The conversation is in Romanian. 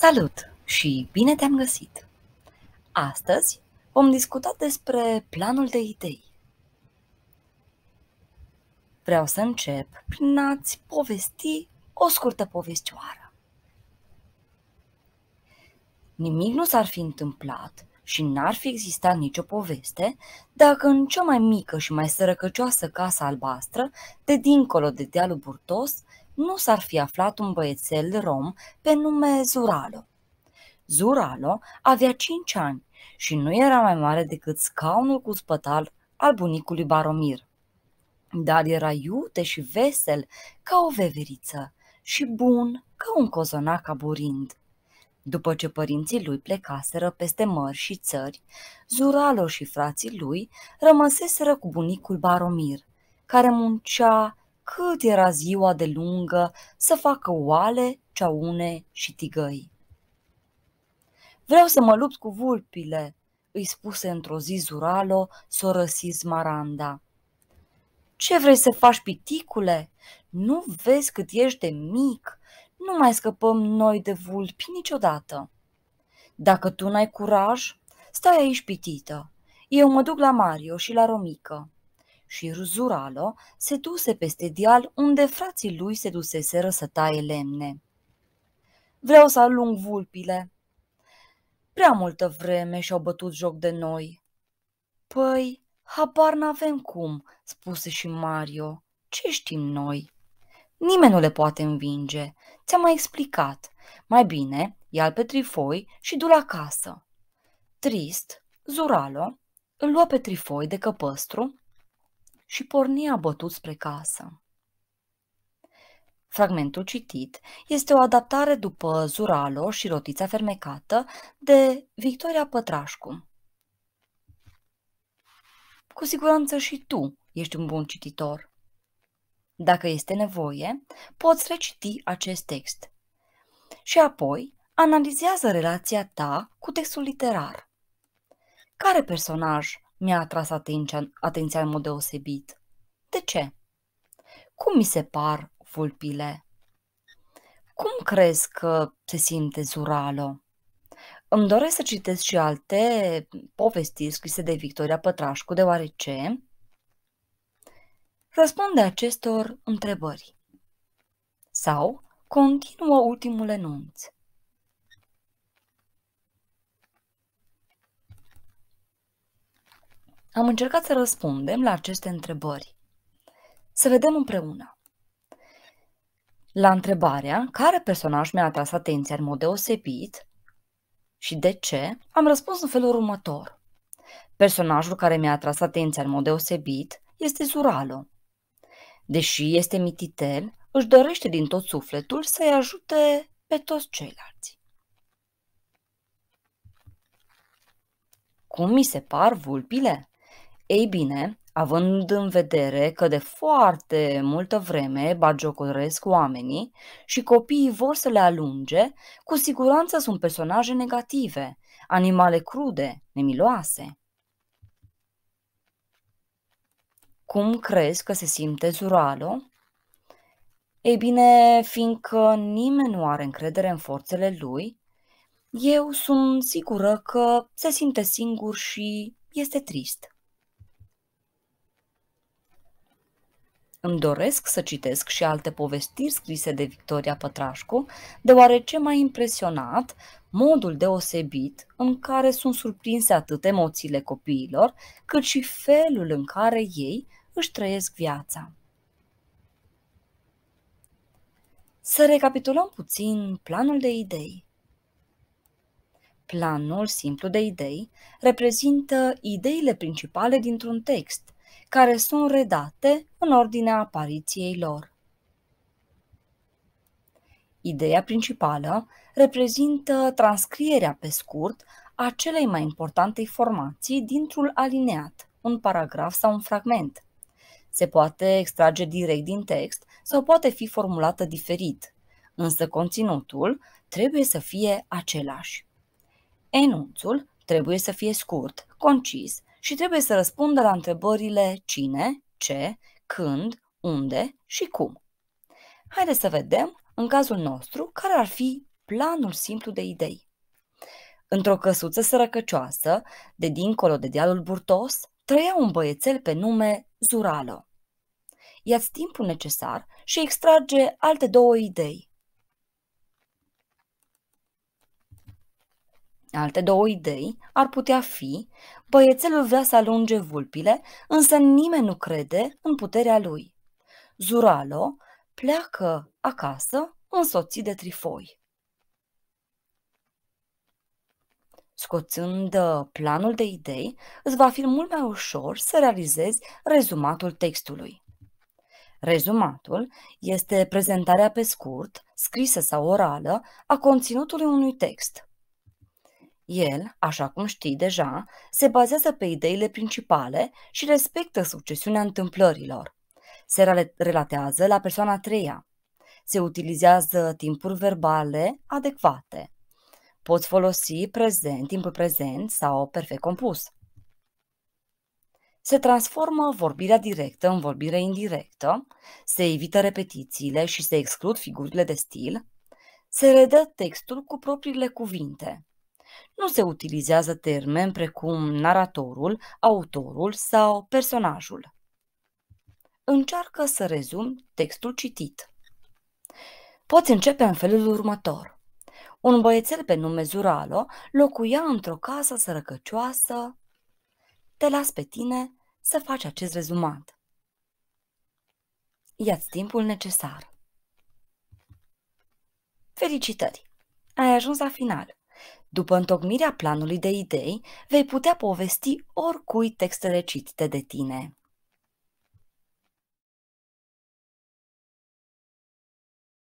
Salut și bine te-am găsit! Astăzi vom discuta despre planul de idei. Vreau să încep prin a-ți povesti o scurtă povestioară. Nimic nu s-ar fi întâmplat și n-ar fi existat nicio poveste dacă în cea mai mică și mai sărăcăcioasă casă albastră de dincolo de dealul burtos nu s-ar fi aflat un băiețel rom pe nume Zuralo. Zuralo avea cinci ani și nu era mai mare decât scaunul cu spătal al bunicului Baromir. Dar era iute și vesel ca o veveriță și bun ca un cozonac aburind. După ce părinții lui plecaseră peste mări și țări, Zuralo și frații lui rămăseseră cu bunicul Baromir, care muncea cât era ziua de lungă să facă oale, ceaune și tigăi. Vreau să mă lupt cu vulpile, îi spuse într-o zi Zuralo, sorăsi Maranda. Ce vrei să faci, piticule? Nu vezi cât ești de mic? Nu mai scăpăm noi de vulpi niciodată. Dacă tu n-ai curaj, stai aici pitită. Eu mă duc la Mario și la Romică și Ruzuralo se duse peste dial unde frații lui se duseseră să taie lemne. Vreau să alung vulpile. Prea multă vreme și-au bătut joc de noi. Păi, habar n-avem cum, spuse și Mario. Ce știm noi? Nimeni nu le poate învinge. Ți-am mai explicat. Mai bine, ia pe Trifoi și du l acasă. Trist, Zuralo îl luă pe Trifoi de căpăstru și porni abătut spre casă. Fragmentul citit este o adaptare după Zuralo și Rotița fermecată de Victoria Pătrașcu. Cu siguranță și tu ești un bun cititor. Dacă este nevoie, poți reciti acest text. Și apoi analizează relația ta cu textul literar. Care personaj mi-a atras atenția, atenția în mod deosebit. De ce? Cum mi se par vulpile? Cum crezi că se simte Zuralo? Îmi doresc să citesc și alte povestiri scrise de Victoria Pătrașcu, deoarece răspunde acestor întrebări. Sau continuă ultimul enunț. Am încercat să răspundem la aceste întrebări. Să vedem împreună. La întrebarea care personaj mi-a atras atenția în mod deosebit și de ce, am răspuns în felul următor. Personajul care mi-a atras atenția în mod deosebit este Zuralo. Deși este mititel, își dorește din tot sufletul să-i ajute pe toți ceilalți. Cum mi se par vulpile? Ei bine, având în vedere că de foarte multă vreme bagiocoresc oamenii și copiii vor să le alunge, cu siguranță sunt personaje negative, animale crude, nemiloase. Cum crezi că se simte Zuralo? Ei bine, fiindcă nimeni nu are încredere în forțele lui, eu sunt sigură că se simte singur și este trist. Îmi doresc să citesc și alte povestiri scrise de Victoria Pătrașcu, deoarece m-a impresionat modul deosebit în care sunt surprinse atât emoțiile copiilor, cât și felul în care ei își trăiesc viața. Să recapitulăm puțin planul de idei. Planul simplu de idei reprezintă ideile principale dintr-un text, care sunt redate în ordinea apariției lor. Ideea principală reprezintă transcrierea pe scurt a celei mai importante informații dintr-un alineat, un paragraf sau un fragment. Se poate extrage direct din text sau poate fi formulată diferit, însă conținutul trebuie să fie același. Enunțul trebuie să fie scurt, concis și trebuie să răspundă la întrebările cine, ce, când, unde și cum. Haideți să vedem, în cazul nostru, care ar fi planul simplu de idei. Într-o căsuță sărăcăcioasă, de dincolo de dealul burtos, trăia un băiețel pe nume Zuralo. Ia timpul necesar și extrage alte două idei. Alte două idei ar putea fi Băiețelul vrea să alunge vulpile, însă nimeni nu crede în puterea lui. Zuralo pleacă acasă însoțit de trifoi. Scoțând uh, planul de idei, îți va fi mult mai ușor să realizezi rezumatul textului. Rezumatul este prezentarea pe scurt, scrisă sau orală, a conținutului unui text. El, așa cum știi deja, se bazează pe ideile principale și respectă succesiunea întâmplărilor. Se relatează la persoana a treia. Se utilizează timpuri verbale adecvate. Poți folosi prezent, timpul prezent sau perfect compus. Se transformă vorbirea directă în vorbire indirectă, se evită repetițiile și se exclud figurile de stil, se redă textul cu propriile cuvinte nu se utilizează termeni precum naratorul, autorul sau personajul. Încearcă să rezum textul citit. Poți începe în felul următor. Un băiețel pe nume Zuralo locuia într-o casă sărăcăcioasă. Te las pe tine să faci acest rezumat. Ia-ți timpul necesar. Felicitări! Ai ajuns la final. După întocmirea planului de idei, vei putea povesti oricui textele citite de tine.